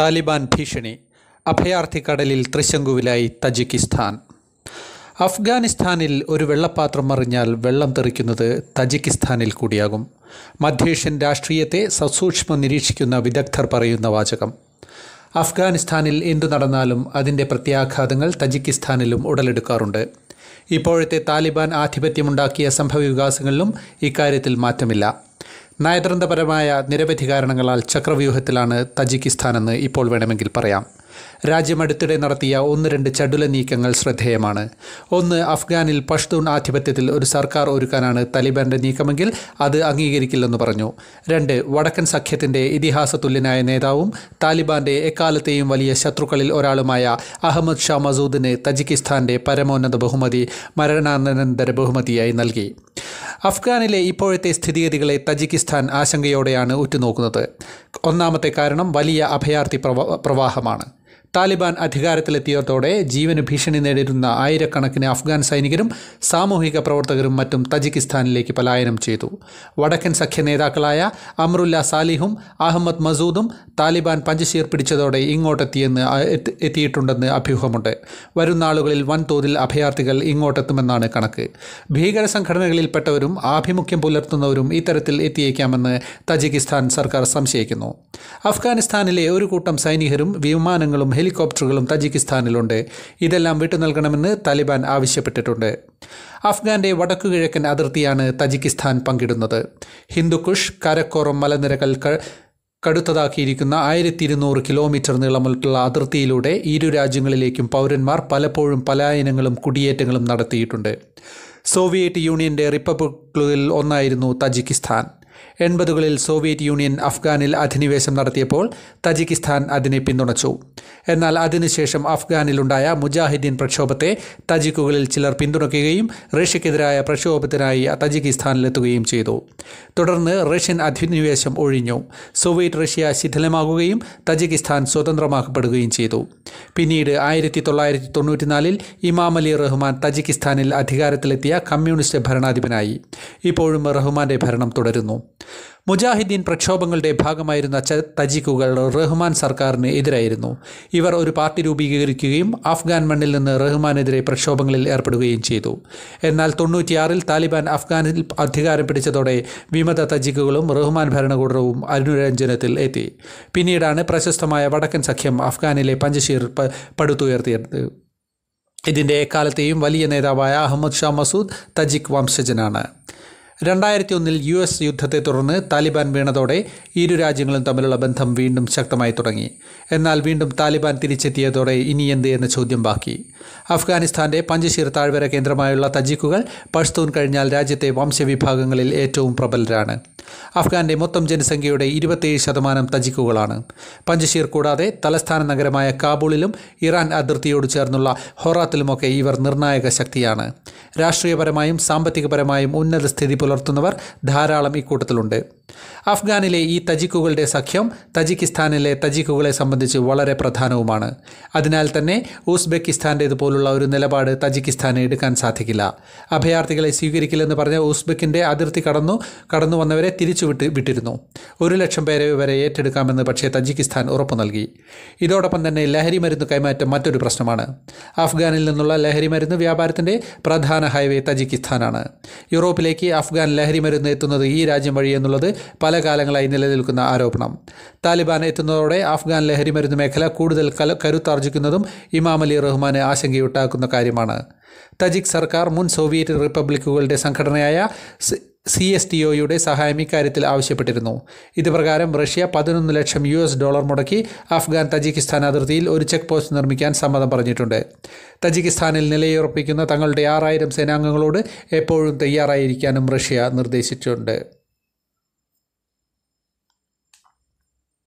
താലിബാൻ ഭീഷണി അഭയാർത്ഥി കടലിൽ ത്രിശങ്കുവിലായി തജിക്കിസ്ഥാൻ അഫ്ഗാനിസ്ഥാനിൽ ഒരു വെള്ളപ്പാത്രം മറിഞ്ഞാൽ വെള്ളം തെറിക്കുന്നത് തജിക്കിസ്ഥാനിൽ കൂടിയാകും മധ്യേഷ്യൻ രാഷ്ട്രീയത്തെ സസൂക്ഷ്മം നിരീക്ഷിക്കുന്ന വിദഗ്ധർ പറയുന്ന വാചകം അഫ്ഗാനിസ്ഥാനിൽ എന്തു നടന്നാലും അതിൻ്റെ പ്രത്യാഘാതങ്ങൾ തജിക്കിസ്ഥാനിലും ഉടലെടുക്കാറുണ്ട് ഇപ്പോഴത്തെ താലിബാൻ ആധിപത്യമുണ്ടാക്കിയ സംഭവ വികാസങ്ങളിലും ഇക്കാര്യത്തിൽ മാറ്റമില്ല നയതന്ത്രപരമായ നിരവധി കാരണങ്ങളാൽ ചക്രവ്യൂഹത്തിലാണ് തജിക്കിസ്ഥാനെന്ന് ഇപ്പോൾ വേണമെങ്കിൽ പറയാം രാജ്യം അടുത്തിടെ നടത്തിയ ഒന്ന് രണ്ട് ചടുല നീക്കങ്ങൾ ശ്രദ്ധേയമാണ് ഒന്ന് അഫ്ഗാനിൽ പഷ്തൂൺ ആധിപത്യത്തിൽ ഒരു സർക്കാർ ഒരുക്കാനാണ് തലിബാന്റെ നീക്കമെങ്കിൽ അത് അംഗീകരിക്കില്ലെന്ന് പറഞ്ഞു രണ്ട് വടക്കൻ സഖ്യത്തിന്റെ ഇതിഹാസ തുല്യനായ നേതാവും താലിബാന്റെ എക്കാലത്തെയും വലിയ ശത്രുക്കളിൽ ഒരാളുമായ അഹമ്മദ് ഷാ മസൂദിന് തജിക്കിസ്ഥാന്റെ പരമോന്നത ബഹുമതി മരണാനന്തര ബഹുമതിയായി നൽകി അഫ്ഗാനിലെ ഇപ്പോഴത്തെ സ്ഥിതിഗതികളെ തജിക്കിസ്ഥാൻ ആശങ്കയോടെയാണ് ഉറ്റുനോക്കുന്നത് ഒന്നാമത്തെ കാരണം വലിയ അഭയാർത്ഥി പ്രവാഹമാണ് താലിബാൻ അധികാരത്തിലെത്തിയതോടെ ജീവന് ഭീഷണി നേരിടുന്ന ആയിരക്കണക്കിന് അഫ്ഗാൻ സൈനികരും സാമൂഹിക പ്രവർത്തകരും മറ്റും തജിക്കിസ്ഥാനിലേക്ക് പലായനം ചെയ്തു വടക്കൻ സഖ്യ നേതാക്കളായ അമറുല്ല സാലിഹും അഹമ്മദ് മസൂദും താലിബാൻ പഞ്ചശീർ പിടിച്ചതോടെ ഇങ്ങോട്ടെത്തിയെന്ന് എത്തിയിട്ടുണ്ടെന്ന് അഭ്യൂഹമുണ്ട് വരുന്ന ആളുകളിൽ വൻതോതിൽ അഭയാർത്ഥികൾ ഇങ്ങോട്ടെത്തുമെന്നാണ് കണക്ക് ഭീകര സംഘടനകളിൽപ്പെട്ടവരും ആഭിമുഖ്യം പുലർത്തുന്നവരും ഇത്തരത്തിൽ എത്തിയേക്കാമെന്ന് തജിക്കിസ്ഥാൻ സർക്കാർ സംശയിക്കുന്നു അഫ്ഗാനിസ്ഥാനിലെ ഒരു കൂട്ടം സൈനികരും വിമാനങ്ങളും ഹെലികോപ്റ്ററുകളും തജിക്കിസ്ഥാനിലുണ്ട് ഇതെല്ലാം വിട്ടു നൽകണമെന്ന് താലിബാൻ ആവശ്യപ്പെട്ടിട്ടുണ്ട് അഫ്ഗാന്റെ വടക്കുകിഴക്കൻ അതിർത്തിയാണ് തജിക്കിസ്ഥാൻ പങ്കിടുന്നത് ഹിന്ദുക്കുഷ് കരക്കോറം മലനിരകൾ കടുത്തതാക്കിയിരിക്കുന്ന ആയിരത്തി ഇരുന്നൂറ് കിലോമീറ്റർ നീളമുള്ള അതിർത്തിയിലൂടെ ഇരു രാജ്യങ്ങളിലേക്കും പൗരന്മാർ പലപ്പോഴും പലായനങ്ങളും കുടിയേറ്റങ്ങളും നടത്തിയിട്ടുണ്ട് സോവിയറ്റ് യൂണിയന്റെ റിപ്പബ്ലിക്കുകളിൽ ഒന്നായിരുന്നു തജിക്കിസ്ഥാൻ എൺപതുകളിൽ സോവിയറ്റ് യൂണിയൻ അഫ്ഗാനിൽ അധിനിവേശം നടത്തിയപ്പോൾ തജിക്കിസ്ഥാൻ അതിനെ പിന്തുണച്ചു എന്നാൽ അതിനുശേഷം അഫ്ഗാനിലുണ്ടായ മുജാഹിദ്ദീൻ പ്രക്ഷോഭത്തെ തജിക്കുകളിൽ ചിലർ പിന്തുണയ്ക്കുകയും റഷ്യക്കെതിരായ പ്രക്ഷോഭത്തിനായി തജിക്കിസ്ഥാനിലെത്തുകയും ചെയ്തു തുടർന്ന് റഷ്യൻ അധിനിവേശം ഒഴിഞ്ഞു സോവിയറ്റ് റഷ്യ ശിഥിലമാകുകയും തജിക്കിസ്ഥാൻ സ്വതന്ത്രമാക്കപ്പെടുകയും ചെയ്തു പിന്നീട് ആയിരത്തി തൊള്ളായിരത്തി തൊണ്ണൂറ്റിനാലിൽ ഇമാം അലി റഹ്മാൻ തജിക്കിസ്ഥാനിൽ അധികാരത്തിലെത്തിയ കമ്മ്യൂണിസ്റ്റ് ഭരണാധിപനായി ഇപ്പോഴും റഹ്മാന്റെ ഭരണം തുടരുന്നു മുജാഹിദ്ദീൻ പ്രക്ഷോഭങ്ങളുടെ ഭാഗമായിരുന്ന തജിക്കുകൾ റഹ്മാൻ സർക്കാരിന് എതിരായിരുന്നു ഇവർ ഒരു പാർട്ടി രൂപീകരിക്കുകയും അഫ്ഗാൻ മണ്ണിൽ നിന്ന് റഹ്മാനെതിരെ പ്രക്ഷോഭങ്ങളിൽ ഏർപ്പെടുകയും ചെയ്തു എന്നാൽ തൊണ്ണൂറ്റിയാറിൽ താലിബാൻ അഫ്ഗാനിൽ അധികാരം പിടിച്ചതോടെ വിമത തജിക്കുകളും റഹ്മാൻ ഭരണകൂടവും അനുരഞ്ജനത്തിൽ എത്തി പിന്നീടാണ് പ്രശസ്തമായ വടക്കൻ സഖ്യം അഫ്ഗാനിലെ പഞ്ചശീർ പടുത്തുയർത്തിയത് ഇതിൻ്റെ എക്കാലത്തെയും വലിയ നേതാവായ അഹമ്മദ് ഷാ മസൂദ് തജിക് വംശജനാണ് രണ്ടായിരത്തി ഒന്നിൽ യു എസ് യുദ്ധത്തെ തുടർന്ന് താലിബാൻ വീണതോടെ ഇരു രാജ്യങ്ങളും തമ്മിലുള്ള ബന്ധം വീണ്ടും ശക്തമായി തുടങ്ങി എന്നാൽ വീണ്ടും താലിബാൻ തിരിച്ചെത്തിയതോടെ ഇനി എന്ത് എന്ന ചോദ്യം ബാക്കി അഫ്ഗാനിസ്ഥാന്റെ പഞ്ചശീർ താഴ്വര കേന്ദ്രമായുള്ള തജിക്കുകൾ പഷ്തൂൺ കഴിഞ്ഞാൽ രാജ്യത്തെ വംശവിഭാഗങ്ങളിൽ ഏറ്റവും പ്രബലരാണ് അഫ്ഗാന്റെ മൊത്തം ജനസംഖ്യയുടെ ഇരുപത്തിയേഴ് ശതമാനം തജിക്കുകളാണ് പഞ്ചശീർ കൂടാതെ തലസ്ഥാന നഗരമായ കാബൂളിലും ഇറാൻ അതിർത്തിയോട് ചേർന്നുള്ള ഹൊറാത്തിലുമൊക്കെ ഇവർ നിർണായക ശക്തിയാണ് രാഷ്ട്രീയപരമായും സാമ്പത്തികപരമായും ഉന്നത സ്ഥിതി പുലർത്തുന്നവർ ധാരാളം ഇക്കൂട്ടത്തിലുണ്ട് അഫ്ഗാനിലെ ഈ തജിക്കുകളുടെ സഖ്യം തജിക്കിസ്ഥാനിലെ തജിക്കുകളെ സംബന്ധിച്ച് വളരെ പ്രധാനവുമാണ് അതിനാൽ തന്നെ ഉസ്ബെക്കിസ്ഥാൻ്റേത് ഒരു നിലപാട് തജിക്കിസ്ഥാനെ എടുക്കാൻ സാധിക്കില്ല അഭയാർത്ഥികളെ സ്വീകരിക്കില്ലെന്ന് പറഞ്ഞ ഉസ്ബെക്കിൻ്റെ അതിർത്തി കടന്നു കടന്നു വന്നവരെ തിരിച്ചുവിട്ട് വിട്ടിരുന്നു ഒരു ലക്ഷം പേരെ വരെ ഏറ്റെടുക്കാമെന്ന് പക്ഷേ തജിക്കിസ്ഥാൻ ഉറപ്പു നൽകി ഇതോടൊപ്പം തന്നെ ലഹരി മരുന്ന് കൈമാറ്റം മറ്റൊരു പ്രശ്നമാണ് അഫ്ഗാനിൽ നിന്നുള്ള ലഹരി മരുന്ന് വ്യാപാരത്തിൻ്റെ പ്രധാന ഹൈവേ തജിക്കിസ്ഥാനാണ് യൂറോപ്പിലേക്ക് അഫ്ഗാൻ അഫ്ഗാൻ ലഹരി മരുന്ന് എത്തുന്നത് ഈ രാജ്യം വഴി എന്നുള്ളത് പല കാലങ്ങളായി നിലനിൽക്കുന്ന ആരോപണം താലിബാൻ എത്തുന്നതോടെ അഫ്ഗാൻ ലഹരി മരുന്ന് മേഖല കൂടുതൽ കരുത്താർജിക്കുന്നതും ഇമാം അലി റഹ്മാന് ആശങ്കയുണ്ടാക്കുന്ന കാര്യമാണ് തജിക് സർക്കാർ മുൻ സോവിയറ്റ് റിപ്പബ്ലിക്കുകളുടെ സംഘടനയായ സി എസ് ടി ഒയുടെ സഹായം ഇക്കാര്യത്തിൽ ആവശ്യപ്പെട്ടിരുന്നു ഇതുപ്രകാരം റഷ്യ പതിനൊന്ന് ലക്ഷം യു എസ് ഡോളർ മുടക്കി അഫ്ഗാൻ തജിക്കിസ്ഥാൻ അതിർത്തിയിൽ ഒരു ചെക്ക് പോസ്റ്റ് നിർമ്മിക്കാൻ സമ്മതം പറഞ്ഞിട്ടുണ്ട് തജിക്കിസ്ഥാനിൽ നിലയുറപ്പിക്കുന്ന തങ്ങളുടെ ആറായിരം സേനാംഗങ്ങളോട് എപ്പോഴും തയ്യാറായിരിക്കാനും റഷ്യ നിർദ്ദേശിച്ചിട്ടുണ്ട്